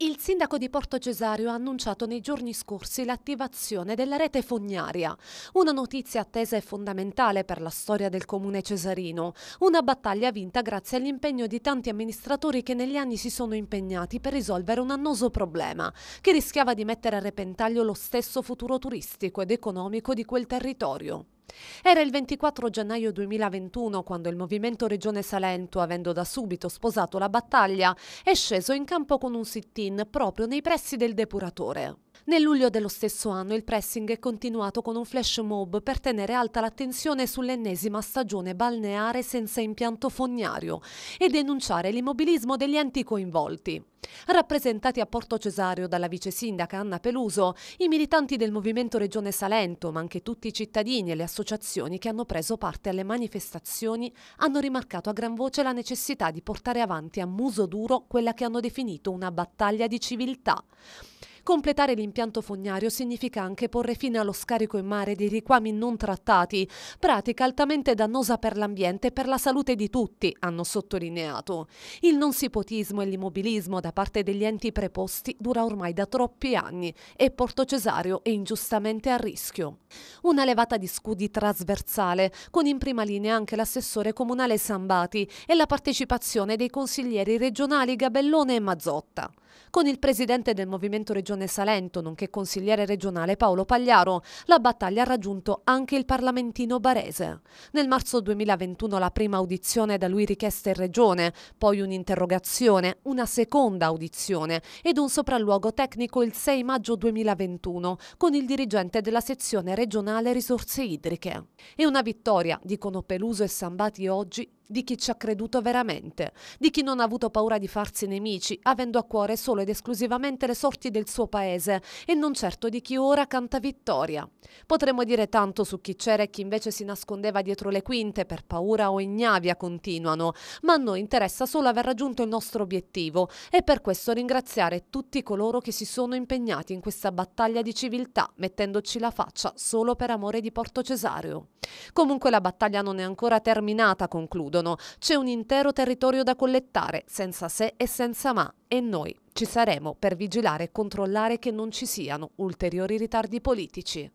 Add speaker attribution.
Speaker 1: Il sindaco di Porto Cesario ha annunciato nei giorni scorsi l'attivazione della rete fognaria, una notizia attesa e fondamentale per la storia del comune cesarino, una battaglia vinta grazie all'impegno di tanti amministratori che negli anni si sono impegnati per risolvere un annoso problema, che rischiava di mettere a repentaglio lo stesso futuro turistico ed economico di quel territorio. Era il 24 gennaio 2021 quando il movimento Regione Salento, avendo da subito sposato la battaglia, è sceso in campo con un sit-in proprio nei pressi del depuratore. Nel luglio dello stesso anno il pressing è continuato con un flash mob per tenere alta l'attenzione sull'ennesima stagione balneare senza impianto fognario e denunciare l'immobilismo degli enti coinvolti. Rappresentati a Porto Cesario dalla vice sindaca Anna Peluso, i militanti del Movimento Regione Salento, ma anche tutti i cittadini e le associazioni che hanno preso parte alle manifestazioni, hanno rimarcato a gran voce la necessità di portare avanti a muso duro quella che hanno definito una battaglia di civiltà. Completare l'impianto fognario significa anche porre fine allo scarico in mare di riquami non trattati, pratica altamente dannosa per l'ambiente e per la salute di tutti, hanno sottolineato. Il non sipotismo e l'immobilismo da parte degli enti preposti dura ormai da troppi anni e Porto Cesario è ingiustamente a rischio. Una levata di scudi trasversale, con in prima linea anche l'assessore comunale Sambati e la partecipazione dei consiglieri regionali Gabellone e Mazzotta. Con il presidente del Movimento regionale Regione Salento, nonché consigliere regionale Paolo Pagliaro, la battaglia ha raggiunto anche il parlamentino barese. Nel marzo 2021 la prima audizione da lui richiesta in Regione, poi un'interrogazione, una seconda audizione ed un sopralluogo tecnico il 6 maggio 2021 con il dirigente della sezione regionale risorse idriche. È una vittoria, dicono Peluso e Sambati oggi, di chi ci ha creduto veramente, di chi non ha avuto paura di farsi nemici, avendo a cuore solo ed esclusivamente le sorti del suo paese e non certo di chi ora canta vittoria. Potremmo dire tanto su chi c'era e chi invece si nascondeva dietro le quinte per paura o ignavia continuano, ma a noi interessa solo aver raggiunto il nostro obiettivo e per questo ringraziare tutti coloro che si sono impegnati in questa battaglia di civiltà, mettendoci la faccia solo per amore di Porto Cesareo. Comunque la battaglia non è ancora terminata, concludo chiudono. C'è un intero territorio da collettare, senza se e senza ma, e noi ci saremo per vigilare e controllare che non ci siano ulteriori ritardi politici.